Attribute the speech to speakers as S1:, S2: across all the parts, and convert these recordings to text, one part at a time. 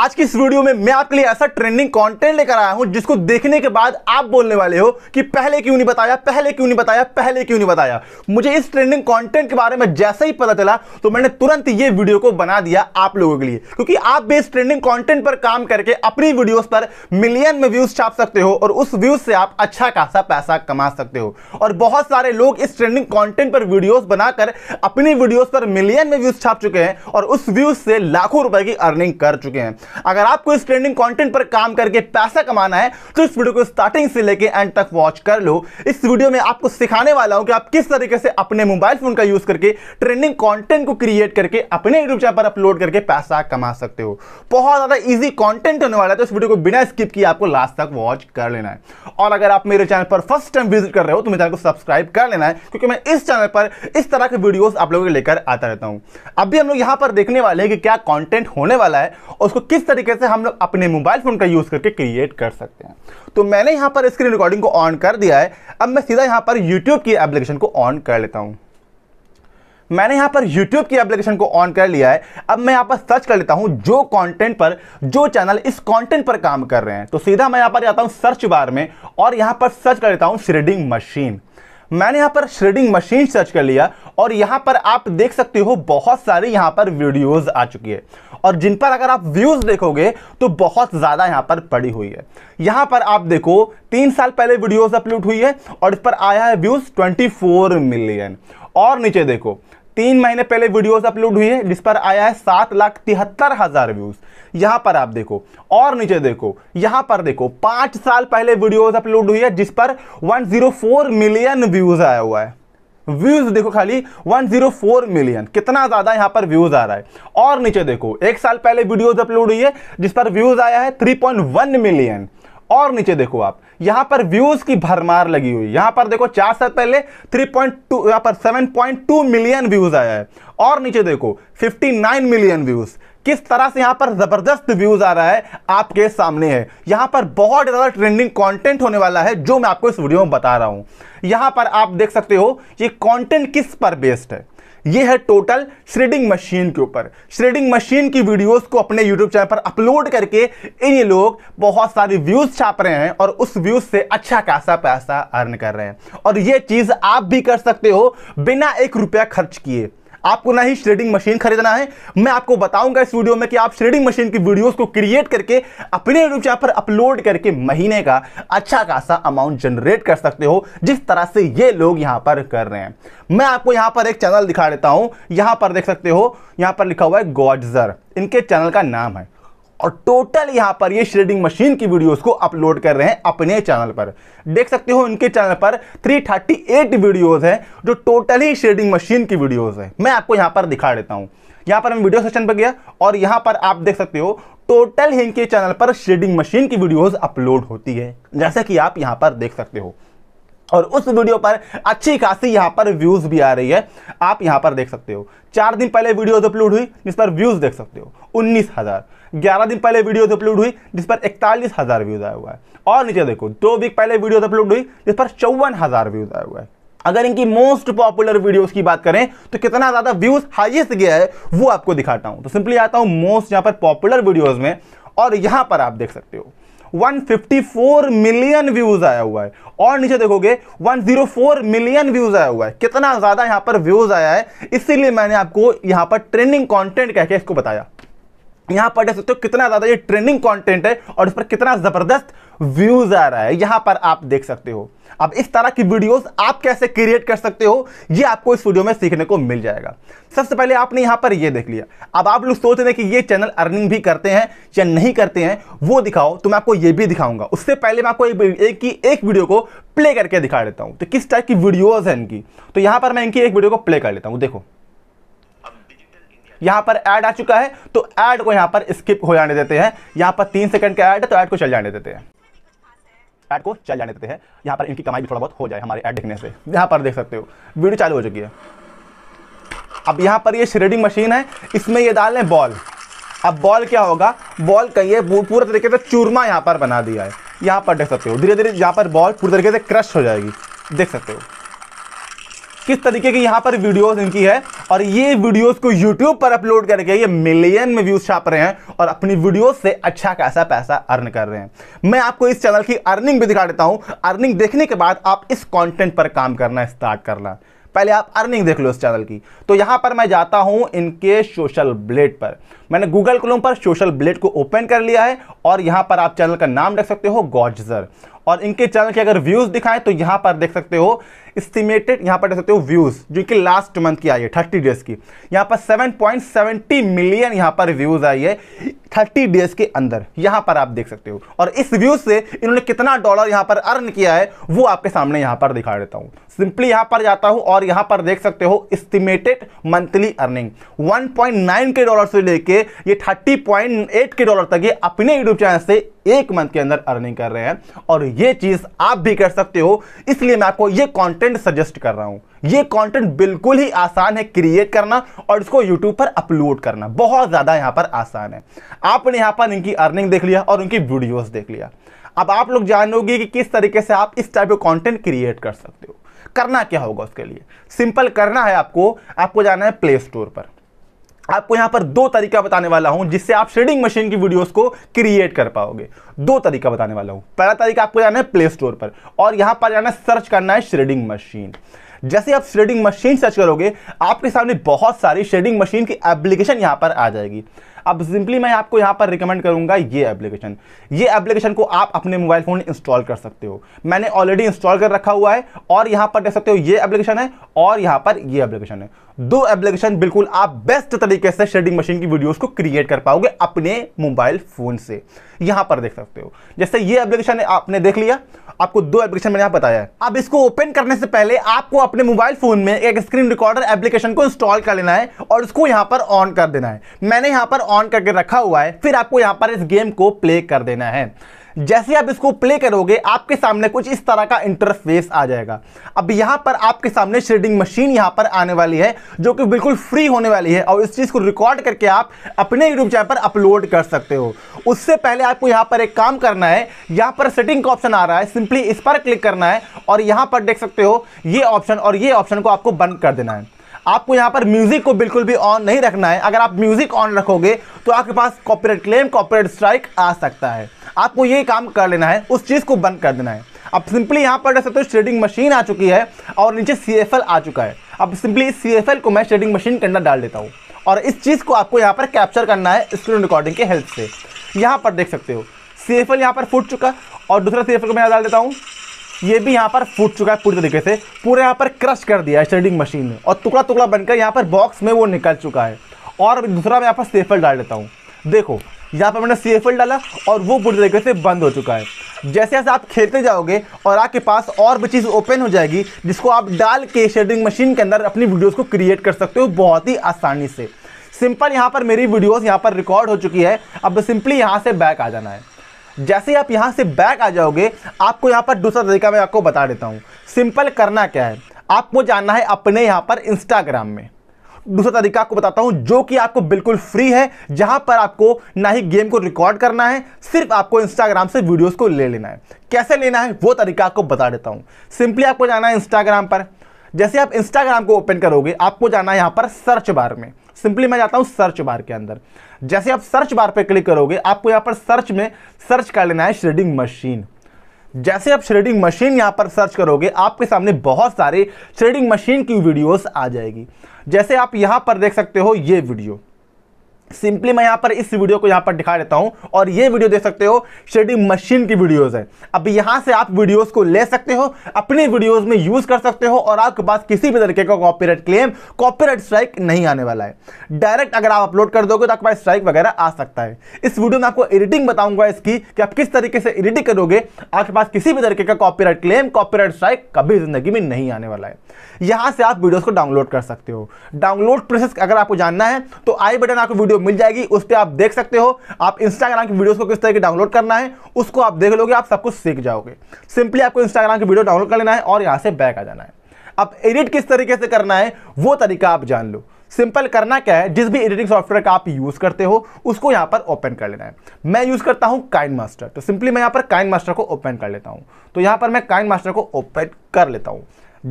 S1: आज की इस वीडियो में मैं आपके लिए ऐसा ट्रेंडिंग कंटेंट लेकर आया हूं जिसको देखने के बाद आप बोलने वाले हो कि पहले क्यों नहीं बताया पहले क्यों नहीं बताया पहले क्यों नहीं बताया मुझे इस ट्रेंडिंग कंटेंट के बारे में जैसे ही पता चला तो मैंने तुरंत ये वीडियो को बना दिया आप लोगों के लिए क्योंकि आप भी इस ट्रेंडिंग कॉन्टेंट पर काम करके अपनी वीडियोज पर मिलियन में व्यूज छाप सकते हो और उस व्यूज से आप अच्छा खासा पैसा कमा सकते हो और बहुत सारे लोग इस ट्रेंडिंग कॉन्टेंट पर वीडियोज बनाकर अपनी वीडियोज पर मिलियन में व्यूज छाप चुके हैं और उस व्यूज से लाखों रुपए की अर्निंग कर चुके हैं अगर आपको इस ट्रेंडिंग कंटेंट पर काम करके पैसा कमाना है तो इस वीडियो को स्टार्टिंग से लेकर एंड तक वॉच कर लो इस वीडियो में आपको सिखाने वाला हूं कि आप किस तरीके से अपने मोबाइल फोन का यूज करके ट्रेंडिंग कॉन्टेंट को क्रिएट करके अपने यूट्यूब चैनल पर अपलोड करके पैसा कमा सकते हो बहुत ज्यादा ईजी कॉन्टेंट होने वाला है तो इस वीडियो को बिना स्किप किए आपको लास्ट तक वॉच कर लेना है और अगर आप मेरे चैनल पर फर्स्ट टाइम विजिट कर रहे हो तो मेरे चैनल को सब्सक्राइब कर लेना है क्योंकि मैं इस चैनल पर इस तरह के वीडियोस आप लोगों के लेकर आता रहता हूं अभी हम लोग यहां पर देखने वाले हैं कि क्या कंटेंट होने वाला है और उसको किस तरीके से हम लोग अपने मोबाइल फ़ोन का यूज़ करके क्रिएट कर सकते हैं तो मैंने यहां पर स्क्रीन रिकॉर्डिंग को ऑन कर दिया है अब मैं सीधा यहां पर यूट्यूब की एप्लीकेशन को ऑन कर लेता हूं मैंने यहां पर YouTube की एप्लीकेशन को ऑन कर लिया है अब मैं यहां पर सर्च कर लेता हूं जो कंटेंट पर जो चैनल इस कंटेंट पर काम कर रहे हैं तो सीधा मैं यहां पर जाता हूं सर्च बार में और यहां पर सर्च कर लेता हूं श्रेडिंग मशीन मैंने यहाँ पर श्रेडिंग मशीन सर्च कर लिया और यहाँ पर आप देख सकते हो बहुत सारी यहाँ पर वीडियोज़ आ चुकी है और जिन पर अगर आप व्यूज़ देखोगे तो बहुत ज़्यादा यहाँ पर पड़ी हुई है यहाँ पर आप देखो तीन साल पहले वीडियोज़ अपलोड हुई है और इस पर आया है व्यूज़ ट्वेंटी मिलियन और नीचे देखो तीन महीने पहले वीडियोस अपलोड हुई है जिस पर आया है सात लाख तिहत्तर हज़ार व्यूज़ यहां पर आप देखो और नीचे देखो यहां पर देखो पांच साल पहले वीडियोस अपलोड हुई है जिस पर 104 मिलियन व्यूज आया हुआ है व्यूज देखो खाली 104 मिलियन कितना ज्यादा यहां पर व्यूज आ रहा है और नीचे देखो एक साल पहले वीडियोस अपलोड हुई है जिस पर व्यूज आया है 3.1 मिलियन और नीचे देखो आप यहां पर व्यूज की भरमार लगी हुई यहां पर देखो चार साल पहले 3.2 यहां पर 7.2 मिलियन व्यूज आया है और नीचे देखो 59 मिलियन व्यूज किस तरह से यहां पर ज़बरदस्त व्यूज़ आ रहा है आपके सामने है यहां पर बहुत ज़्यादा ट्रेंडिंग कंटेंट होने वाला है जो मैं आपको इस वीडियो में बता रहा हूं यहां पर आप देख सकते हो ये कंटेंट किस पर बेस्ड है ये है टोटल श्रेडिंग मशीन के ऊपर श्रेडिंग मशीन की वीडियोस को अपने यूट्यूब चैनल पर अपलोड करके इन लोग बहुत सारे व्यूज छाप रहे हैं और उस व्यूज से अच्छा खासा पैसा अर्न कर रहे हैं और ये चीज़ आप भी कर सकते हो बिना एक रुपया खर्च किए आपको ना ही श्रेडिंग मशीन खरीदना है मैं आपको बताऊंगा इस वीडियो में कि आप श्रेडिंग मशीन की वीडियोस को क्रिएट करके अपने यूट्यूब चैनल पर अपलोड करके महीने का अच्छा खासा अमाउंट जनरेट कर सकते हो जिस तरह से ये लोग यहाँ पर कर रहे हैं मैं आपको यहाँ पर एक चैनल दिखा देता हूँ यहाँ पर देख सकते हो यहाँ पर लिखा हुआ है गॉडजर इनके चैनल का नाम है और टोटल यहां पर ये श्रेडिंग मशीन की वीडियोस को अपलोड कर रहे हैं अपने चैनल पर देख सकते हो इनके चैनल पर 338 वीडियोस हैं जो टोटल ही श्रेडिंग मशीन की वीडियोस है मैं आपको यहां पर दिखा देता हूं यहां पर मैं वीडियो सेशन पर गया और यहां पर आप देख सकते हो टोटल इनके चैनल पर श्रेडिंग मशीन की वीडियोज़ अपलोड होती है जैसे कि आप यहां पर देख सकते हो और उस वीडियो पर अच्छी खासी यहाँ पर व्यूज़ भी आ रही है आप यहाँ पर देख सकते हो चार दिन पहले वीडियो अपलोड हुई जिस पर व्यूज़ देख सकते हो उन्नीस हज़ार ग्यारह दिन पहले वीडियो अपलोड हुई जिस पर इकतालीस हज़ार व्यूज़ आया हुआ है और नीचे देखो दो वीक पहले वीडियो अपलोड हुई जिस पर चौवन हज़ार व्यूज़ आया हुआ है अगर इनकी मोस्ट पॉपुलर वीडियोस की बात करें तो कितना ज़्यादा व्यूज़ हाइएस्ट गया है वो आपको दिखाता हूं तो सिंपली आता हूं मोस्ट यहां पर पॉपुलर वीडियोज़ में और यहां पर आप देख सकते हो 154 मिलियन व्यूज आया हुआ है और नीचे देखोगे 104 मिलियन व्यूज आया हुआ है कितना ज़्यादा यहां पर व्यूज आया है इसीलिए मैंने आपको यहां पर ट्रेंडिंग कॉन्टेंट कह के इसको बताया यहां पर देख सकते हो कितना ज़्यादा ये ट्रेंडिंग कंटेंट है और इस पर कितना ज़बरदस्त व्यूज आ रहा है यहां पर आप देख सकते हो अब इस तरह की वीडियोस आप कैसे क्रिएट कर सकते हो ये आपको इस वीडियो में सीखने को मिल जाएगा सबसे पहले आपने यहां पर ये देख लिया अब आप लोग सोच रहे हैं कि ये चैनल अर्निंग भी करते हैं या नहीं करते हैं वो दिखाओ तो मैं आपको ये भी दिखाऊंगा उससे पहले मैं आपको एक की एक वीडियो को प्ले करके दिखा देता हूं तो किस टाइप की वीडियोज है इनकी तो यहां पर मैं इनकी एक वीडियो को प्ले कर लेता हूं देखो यहां पर एड आ चुका है तो एड को यहां पर स्किप हो जाने देते हैं यहां पर तीन सेकंड का एड है तो एड को चल जाने देते हैं एड को चल जाने देते हैं यहाँ पर इनकी कमाई भी थोड़ा बहुत हो जाए हमारे ऐड देखने से यहाँ पर देख सकते हो वीडियो चालू हो चुकी है अब यहाँ पर ये श्रेडिंग मशीन है इसमें ये डाल लें बॉल अब बॉल क्या होगा बॉल कहिए पूरे तरीके से चूरमा यहाँ पर बना दिया है यहाँ पर देख सकते हो धीरे धीरे यहाँ पर बॉल पूरी तरीके से क्रश हो जाएगी देख सकते हो किस तरीके की यहाँ पर वीडियोस इनकी है और ये वीडियोस को यूट्यूब पर अपलोड करके ये मिलियन में व्यूज छाप रहे हैं और अपनी वीडियोस से अच्छा खासा पैसा अर्न कर रहे हैं मैं आपको इस चैनल की अर्निंग भी दिखा देता हूं अर्निंग देखने के बाद आप इस कॉन्टेंट पर काम करना स्टार्ट करना पहले आप अर्निंग देख लो इस चैनल की तो यहां पर मैं जाता हूं इनके सोशल ब्लेड पर मैंने गूगल क्लोम पर सोशल ब्लेड को ओपन कर लिया है और यहां पर आप चैनल का नाम रख सकते हो गॉडजर और इनके चैनल के अगर व्यूज़ दिखाएं तो यहां पर देख सकते हो इस्टीमेटेड यहां पर देख सकते हो व्यूज़ जो कि लास्ट मंथ की आई है थर्टी डेज़ की यहां पर सेवन पॉइंट सेवेंटी मिलियन यहां पर व्यूज़ आई है थर्टी डेज़ के अंदर यहां पर आप देख सकते हो और इस व्यूज़ से इन्होंने कितना डॉलर यहां पर अर्न किया है वो आपके सामने यहां पर दिखा देता हूं सिंपली यहां पर जाता हूं और यहां पर देख सकते हो estimated monthly earning one K dollar से लेके ये थर्टी के डॉलर तक ये अपने यूट्यूब चैनल से एक मंथ के अंदर अर्निंग कर रहे हैं और ये चीज आप भी कर सकते हो इसलिए मैं आपको ये कंटेंट सजेस्ट कर रहा हूं ये कंटेंट बिल्कुल ही आसान है क्रिएट करना और इसको यूट्यूब पर अपलोड करना बहुत ज़्यादा यहां पर आसान है आपने यहां पर इनकी अर्निंग देख लिया और उनकी वीडियोस देख लिया अब आप लोग जानोगे कि किस तरीके से आप इस टाइप का कॉन्टेंट क्रिएट कर सकते हो करना क्या होगा उसके लिए सिंपल करना है आपको आपको जाना है प्ले स्टोर पर आपको यहां पर दो तरीका बताने वाला हूं जिससे आप शेडिंग मशीन की वीडियोस को क्रिएट कर पाओगे दो तरीका बताने वाला हूं पहला तरीका आपको जाना है प्ले स्टोर पर और यहां पर जाना सर्च करना है शेडिंग मशीन जैसे आप शेडिंग मशीन सर्च करोगे आपके सामने बहुत सारी शेडिंग मशीन की एप्लीकेशन यहां पर आ जाएगी अब सिंपली मैं आपको यहाँ पर रिकमेंड करूँगा ये एप्लीकेशन ये एप्लीकेशन को आप अपने मोबाइल फ़ोन इंस्टॉल कर सकते हो मैंने ऑलरेडी इंस्टॉल कर रखा हुआ है और यहाँ पर देख सकते हो ये एप्लीकेशन है और यहाँ पर ये एप्लीकेशन है दो एप्लीकेशन बिल्कुल आप बेस्ट तरीके से शेडिंग मशीन की वीडियोस को क्रिएट कर पाओगे अपने मोबाइल फ़ोन से यहां पर देख सकते हो जैसे ये एप्लीकेशन आपने देख लिया आपको दो एप्लीकेशन मैंने यहां बताया है अब इसको ओपन करने से पहले आपको अपने मोबाइल फ़ोन में एक स्क्रीन रिकॉर्डर एप्लीकेशन को इंस्टॉल कर लेना है और उसको यहां पर ऑन कर देना है मैंने यहां पर ऑन करके रखा हुआ है फिर आपको यहाँ पर इस गेम को प्ले कर देना है जैसे आप इसको प्ले करोगे आपके सामने कुछ इस तरह का इंटरफेस आ जाएगा अब यहाँ पर आपके सामने शेडिंग मशीन यहाँ पर आने वाली है जो कि बिल्कुल फ्री होने वाली है और इस चीज़ को रिकॉर्ड करके आप अपने यूट्यूब चैनल पर अपलोड कर सकते हो उससे पहले आपको यहाँ पर एक काम करना है यहाँ पर सेटिंग का ऑप्शन आ रहा है सिंपली इस पर क्लिक करना है और यहाँ पर देख सकते हो ये ऑप्शन और ये ऑप्शन को आपको बंद कर देना है आपको यहाँ पर म्यूज़िक को बिल्कुल भी ऑन नहीं रखना है अगर आप म्यूज़िक ऑन रखोगे तो आपके पास कॉपरेट क्लेम कॉपरेट स्ट्राइक आ सकता है आपको ये काम कर लेना है उस चीज़ को बंद कर देना है अब सिंपली यहाँ पर देख सकते हो श्रेडिंग मशीन आ चुकी है और नीचे सी आ चुका है अब सिंपली सी को मैं श्रेडिंग मशीन के अंदर डाल देता हूँ और इस चीज़ को आपको यहाँ पर कैप्चर करना है स्क्रीन रिकॉर्डिंग के हेल्प से यहाँ पर देख सकते हो सी एफ एल यहाँ पर फूट चुका और दूसरा सी एफ एल को मैं डाल देता हूँ ये भी यहाँ पर फूट चुका है पूरी तरीके से पूरे यहाँ पर क्रश कर दिया है श्रेडिंग मशीन ने और टुकड़ा टुकड़ा बनकर यहाँ पर बॉक्स में वो निकल चुका है और दूसरा मैं यहाँ पर सेफल डाल देता हूँ देखो यहाँ पर मैंने सेफल डाला और वो पूरी तरीके से बंद हो चुका है जैसे जैसे आप खेलते जाओगे और आपके पास और भी चीज़ ओपन हो जाएगी जिसको आप डाल के शेडिंग मशीन के अंदर अपनी वीडियोस को क्रिएट कर सकते हो बहुत ही आसानी से सिंपल यहाँ पर मेरी वीडियोस यहाँ पर रिकॉर्ड हो चुकी है अब सिंपली यहाँ से बैक आ जाना है जैसे आप यहाँ से बैक आ जाओगे आपको यहाँ पर दूसरा तरीका मैं आपको बता देता हूँ सिंपल करना क्या है आपको जाना है अपने यहाँ पर इंस्टाग्राम में दूसरा तरीका आपको बताता हूं जो कि आपको बिल्कुल फ्री है जहां पर आपको ना ही गेम को रिकॉर्ड करना है सिर्फ आपको इंस्टाग्राम से वीडियोस को ले लेना है कैसे लेना है वो तरीका आपको बता देता हूं सिंपली आपको जाना है इंस्टाग्राम पर जैसे आप इंस्टाग्राम को ओपन करोगे आपको जाना है यहाँ पर सर्च बार में सिंपली मैं जाता हूँ सर्च बार के अंदर जैसे आप सर्च बार पर क्लिक करोगे आपको यहाँ पर सर्च में सर्च कर लेना है श्रेडिंग मशीन जैसे आप श्रेडिंग मशीन यहाँ पर सर्च करोगे आपके सामने बहुत सारे श्रेडिंग मशीन की वीडियोस आ जाएगी जैसे आप यहाँ पर देख सकते हो ये वीडियो सिंपली मैं यहाँ पर इस वीडियो को यहाँ पर दिखा देता हूँ और ये वीडियो देख सकते हो शेडिंग मशीन की वीडियोस है अब यहाँ से आप वीडियोस को ले सकते हो अपने वीडियोस में यूज़ कर सकते हो और आपके पास किसी भी तरीके का कॉपीराइट क्लेम कॉपीराइट स्ट्राइक नहीं आने वाला है डायरेक्ट अगर आप अपलोड कर दोगे तो आपके पास स्ट्राइक वगैरह आ सकता है इस वीडियो में आपको एडिटिंग बताऊंगा इसकी कि आप किस तरीके से एडिटिंग करोगे आपके पास किसी भी तरीके का कॉपीराइट क्लेम कॉपीराइट स्ट्राइक कभी जिंदगी में नहीं आने वाला है यहाँ से आप वीडियोज़ को डाउनलोड कर सकते हो डाउनलोड प्रोसेस अगर आपको जानना है तो आई बटन आपको वीडियो मिल जाएगी उस पर आप देख सकते हो आप इंस्टाग्राम की वीडियोस को किस तरह की डाउनलोड करना है उसको आप देख लोगे आप सब कुछ सीख जाओगे सिंपली आपको इंस्टाग्राम की वीडियो डाउनलोड कर लेना है और यहाँ से बैक आ जाना है अब एडिट किस तरीके से करना है वो तरीका आप जान लो सिंपल करना क्या है जिस भी एडिटिंग सॉफ्टवेयर का आप यूज़ करते हो उसको यहाँ पर ओपन कर लेना है मैं यूज़ करता हूँ काइन मास्टर तो सिंपली मैं यहाँ पर काइन मास्टर को ओपन कर लेता हूँ तो यहाँ पर मैं काइन मास्टर को ओपन कर लेता हूँ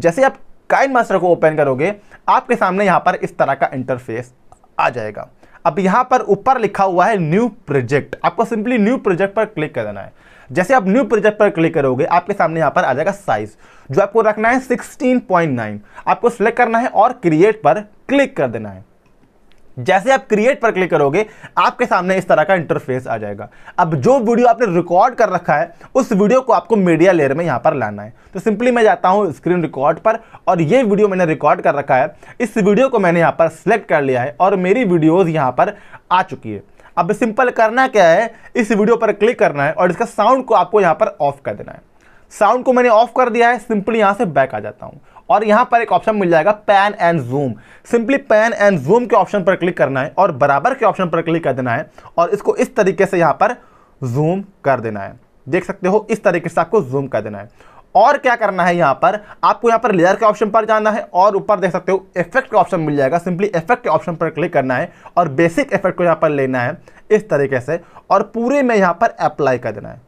S1: जैसे आप काइन मास्टर को ओपन करोगे आपके सामने यहाँ पर इस तरह का इंटरफेस आ जाएगा अब यहां पर ऊपर लिखा हुआ है न्यू प्रोजेक्ट आपको सिंपली न्यू प्रोजेक्ट पर क्लिक कर देना है जैसे आप न्यू प्रोजेक्ट पर क्लिक करोगे आपके सामने यहां पर आ जाएगा साइज जो आपको रखना है 16.9 आपको सिलेक्ट करना है और क्रिएट पर क्लिक कर देना है जैसे आप क्रिएट पर क्लिक करोगे आपके सामने इस तरह का इंटरफेस आ जाएगा अब जो वीडियो आपने रिकॉर्ड कर रखा है उस वीडियो को आपको मीडिया लेयर में यहां पर लाना है तो सिंपली मैं जाता हूं स्क्रीन रिकॉर्ड पर और ये वीडियो मैंने रिकॉर्ड कर रखा है इस वीडियो को मैंने यहां पर सिलेक्ट कर लिया है और मेरी वीडियोज़ यहां पर आ चुकी है अब सिंपल करना क्या है इस वीडियो पर क्लिक करना है और इसका साउंड को आपको यहां पर ऑफ कर देना है साउंड को मैंने ऑफ कर दिया है सिंपली यहां से बैक आ जाता हूं और यहां पर एक ऑप्शन मिल जाएगा pan and zoom simply pan and zoom के ऑप्शन पर क्लिक करना है और बराबर के ऑप्शन पर क्लिक कर देना है और इसको इस तरीके से यहां पर जूम कर देना है देख सकते हो इस तरीके से आपको जूम कर देना है और क्या करना है यहां पर आपको यहां पर लेयर के ऑप्शन पर जाना है और ऊपर देख सकते हो इफेक्ट का ऑप्शन मिल जाएगा सिंपली इफेक्ट के ऑप्शन पर क्लिक करना है और बेसिक इफेक्ट को यहां पर लेना है इस तरीके से और पूरे में यहां पर अप्लाई कर देना है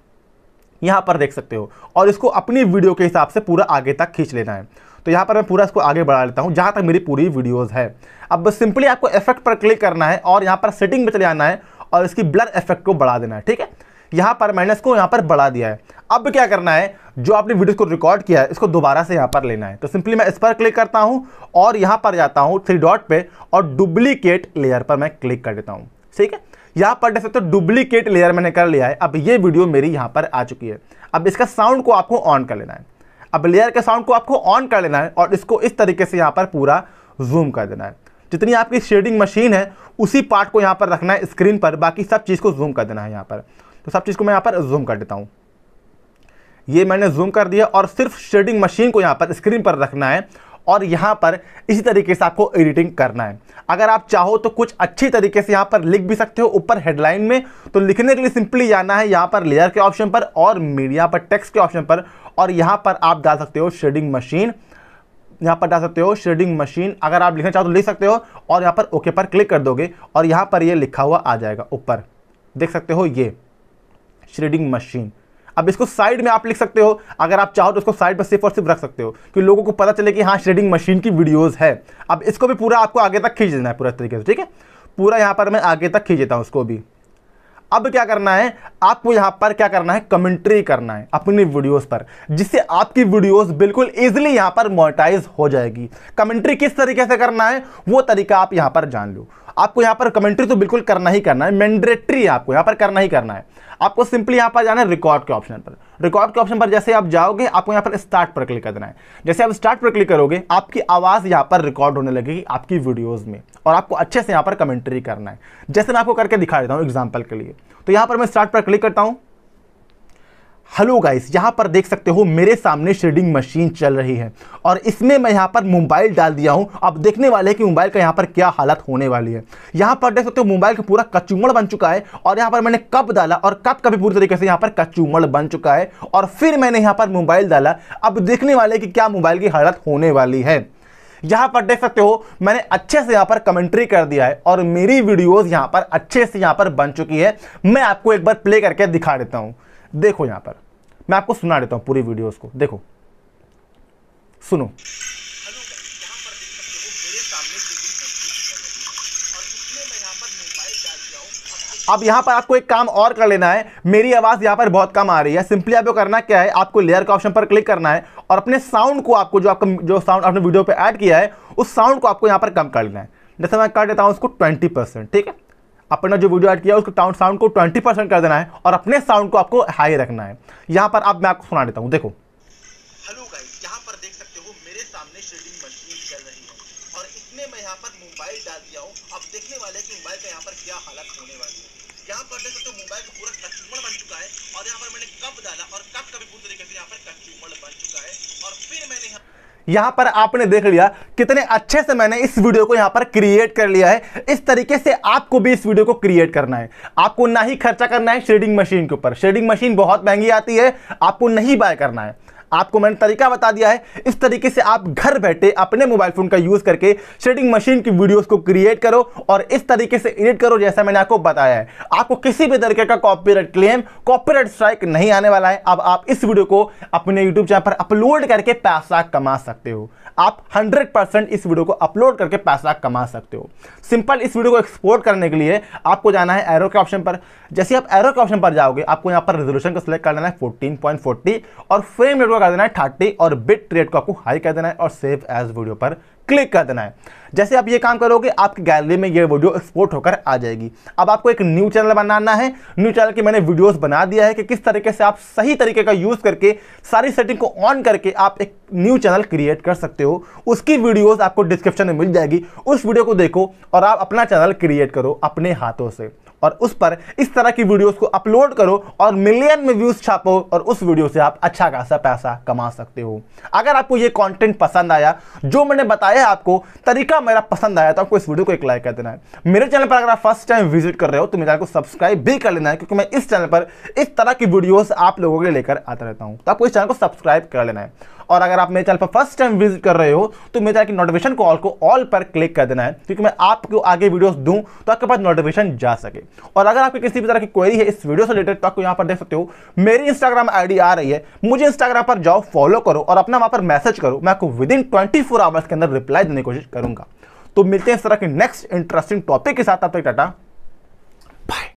S1: यहां पर देख सकते हो और इसको अपनी वीडियो के हिसाब से पूरा आगे तक खींच लेना है तो यहाँ पर मैं पूरा इसको आगे बढ़ा लेता हूँ जहाँ तक मेरी पूरी वीडियोज़ है अब सिंपली आपको इफेक्ट पर क्लिक करना है और यहाँ पर सेटिंग में चले आना है और इसकी ब्लर इफेक्ट को बढ़ा देना है ठीक है यहाँ पर मैंने इसको यहाँ पर बढ़ा दिया है अब क्या करना है जो आपने वीडियो को रिकॉर्ड किया है इसको दोबारा से यहाँ पर लेना है तो सिंपली मैं इस पर क्लिक करता हूँ और यहाँ पर जाता हूँ थ्री डॉट पे और डुप्लीकेट लेयर पर मैं क्लिक कर देता हूँ ठीक है यहाँ पर जैसे सकते हो तो डुप्लीकेट लेयर मैंने कर लिया है अब ये वीडियो मेरी यहाँ पर आ चुकी है अब इसका साउंड को आपको ऑन कर लेना है अब लेयर के साउंड को आपको ऑन कर लेना है और इसको इस तरीके से यहाँ पर पूरा जूम कर देना है जितनी आपकी शेडिंग मशीन है उसी पार्ट को यहाँ पर रखना है स्क्रीन पर बाकी सब चीज़ को जूम कर देना है यहाँ पर तो सब चीज़ को मैं यहाँ पर जूम कर देता हूँ ये मैंने जूम कर दिया और सिर्फ शेडिंग मशीन को यहाँ पर स्क्रीन पर रखना है और यहाँ पर इसी तरीके से आपको एडिटिंग करना है अगर आप चाहो तो कुछ अच्छी तरीके से यहाँ पर लिख भी सकते हो ऊपर हेडलाइन में तो लिखने के लिए सिंपली जाना है यहाँ पर लेयर के ऑप्शन पर और मीडिया पर टेक्स्ट के ऑप्शन पर और यहाँ पर आप डाल सकते हो शेडिंग मशीन यहाँ पर डाल सकते हो शेडिंग मशीन अगर आप लिखना चाहो तो लिख सकते हो और यहाँ पर ओके पर क्लिक कर दोगे और यहाँ पर ये लिखा हुआ आ जाएगा ऊपर देख सकते हो ये शेडिंग मशीन अब इसको साइड में आप लिख सकते हो अगर आप चाहो तो इसको साइड पर सिर्फ और सिर्फ रख सकते हो कि लोगों को पता चले कि हाँ श्रेडिंग मशीन की वीडियोज़ है अब इसको भी पूरा आपको आगे तक खींच देना है पूरा तरीके से ठीक है पूरा यहाँ पर मैं आगे तक खींच देता हूँ उसको भी अब क्या करना है आपको यहां पर क्या करना है कमेंट्री करना है अपनी वीडियोस पर जिससे आपकी वीडियोस बिल्कुल इजिली यहां पर मोनेटाइज हो जाएगी कमेंट्री किस तरीके से करना है वो तरीका आप यहां पर जान लो आपको यहां पर कमेंट्री तो बिल्कुल करना ही करना है मैंडेटरी आपको यहां पर करना ही करना है आपको सिंपली यहां पर जाना है रिकॉर्ड के ऑप्शन पर रिकॉर्ड के ऑप्शन पर जैसे आप जाओगे आपको यहाँ पर स्टार्ट पर क्लिक करना है जैसे आप स्टार्ट पर क्लिक करोगे आपकी आवाज़ यहाँ पर रिकॉर्ड होने लगेगी आपकी वीडियोज़ में और आपको अच्छे से यहाँ पर कमेंट्री करना है जैसे मैं आपको करके दिखा देता हूँ एग्जाम्पल के लिए तो यहाँ पर मैं स्टार्ट पर क्लिक करता हूँ हेलो गाइस यहाँ पर देख सकते हो मेरे सामने श्रेडिंग मशीन चल रही है और इसमें मैं यहाँ पर मोबाइल डाल दिया हूँ अब देखने वाले हैं कि मोबाइल का यहाँ पर क्या हालत होने वाली है यहाँ पर देख सकते हो मोबाइल का पूरा कचूमड़ बन चुका है और यहाँ पर मैंने कप डाला और कप का भी पूरी तरीके से यहाँ पर कचूमड़ बन चुका है और फिर मैंने यहाँ पर मोबाइल डाला अब देखने वाले कि क्या मोबाइल की हालत होने वाली है यहाँ पर देख सकते हो मैंने अच्छे से यहाँ पर कमेंट्री कर दिया है और मेरी वीडियोज़ यहाँ पर अच्छे से यहाँ पर बन चुकी है मैं आपको एक बार प्ले करके दिखा देता हूँ देखो यहां पर मैं आपको सुना देता हूं पूरी वीडियोस को देखो सुनो अब यहां पर आपको एक काम और कर लेना है मेरी आवाज़ यहां पर बहुत कम आ रही है सिंपली आपको करना क्या है आपको लेयर का ऑप्शन पर क्लिक करना है और अपने साउंड को आपको जो आपका जो साउंड आपने वीडियो पे ऐड किया है उस साउंड को आपको यहां पर कम कर लेना है जैसे मैं कर देता हूं उसको ट्वेंटी परसेंट ठीक है अपना जो वीडियो ऐड किया उसको टाउन साउंड को ट्वेंटी परसेंट कर देना है और अपने साउंड को आपको हाई रखना है यहाँ पर आप मैं आपको सुना देता हूँ देखो हेलो गाइस यहाँ पर देख सकते हो मेरे सामने शेडिंग मशीन चल रही है और इसमें मैं यहाँ पर मोबाइल डाल दिया हूँ अब देखने वाले मोबाइल का यहाँ पर क्या हालत होने वाली है यहाँ पर देख सकते हो मोबाइल का पूरा बन चुका है और यहाँ पर मैंने डाला और पूरी तरीके से यहाँ पर बन चुका है और फिर मैंने यहाँ यहां पर आपने देख लिया कितने अच्छे से मैंने इस वीडियो को यहां पर क्रिएट कर लिया है इस तरीके से आपको भी इस वीडियो को क्रिएट करना है आपको ना ही खर्चा करना है शेडिंग मशीन के ऊपर शेडिंग मशीन बहुत महंगी आती है आपको नहीं बाय करना है आपको मैंने तरीका बता दिया है इस तरीके से आप घर बैठे अपने मोबाइल फ़ोन का यूज़ करके शेडिंग मशीन की वीडियोस को क्रिएट करो और इस तरीके से एडिट करो जैसा मैंने आपको बताया है आपको किसी भी तरीके का कॉपीराइट क्लेम कॉपीराइट स्ट्राइक नहीं आने वाला है अब आप इस वीडियो को अपने यूट्यूब चैनल पर अपलोड करके पैसा कमा सकते हो आप हंड्रेड इस वीडियो को अपलोड करके पैसा कमा सकते हो सिंपल इस वीडियो को एक्सपोर्ट करने के लिए आपको जाना है एरो के ऑप्शन पर जैसे आप एरो के ऑप्शन पर जाओगे आपको यहाँ पर रेजोल्यूशन को सिलेक्ट कर लेना है फोर्टीन और फ्रेम रेट कर देना है थर्टी और बिट रेट को आपको हाई कर देना है और सेव एज वीडियो पर क्लिक कर देना है जैसे आप ये काम करोगे आपकी गैलरी में ये वीडियो एक्सपोर्ट होकर आ जाएगी अब आपको एक न्यू चैनल बनाना है न्यू चैनल की मैंने वीडियोस बना दिया है कि किस तरीके से आप सही तरीके का यूज़ करके सारी सेटिंग को ऑन करके आप एक न्यू चैनल क्रिएट कर सकते हो उसकी वीडियोस आपको डिस्क्रिप्शन में मिल जाएगी उस वीडियो को देखो और आप अपना चैनल क्रिएट करो अपने हाथों से और उस पर इस तरह की वीडियोस को अपलोड करो और मिलियन में व्यूज़ छापो और उस वीडियो से आप अच्छा खासा पैसा कमा सकते हो अगर आपको ये कंटेंट पसंद आया जो मैंने बताया आपको तरीका मेरा पसंद आया तो आपको इस वीडियो को एक लाइक कर देना है मेरे चैनल पर अगर आप फर्स्ट टाइम विजिट कर रहे हो तो मेरे चैनल को सब्सक्राइब भी कर लेना है क्योंकि मैं इस चैनल पर इस तरह की वीडियोज़ आप लोगों के लेकर आता रहता हूँ तो आपको इस चैनल को सब्सक्राइब कर लेना है और अगर आप मेरे चैनल पर फर्स्ट टाइम विजिट कर रहे हो तो मेरे चैनल की नोटिफिकेशन कॉल को ऑल पर क्लिक कर देना है क्योंकि मैं आपको आगे वीडियोस दूं तो आपके पास नोटिफिकेशन जा सके और अगर आपकी किसी भी तरह की क्वेरी है इस वीडियो से रिलेटेड तो आपको यहाँ पर देख सकते हो मेरी इंस्टाग्राम आई आ रही है मुझे इंस्टाग्राम पर जाओ फॉलो करो और अपना वहाँ पर मैसेज करो मैं आपको विद इन ट्वेंटी आवर्स के अंदर रिप्लाई देने की कोशिश करूँगा तो मिलते हैं इस तरह के नेक्स्ट इंटरेस्टिंग टॉपिक के साथ आप तक टाटा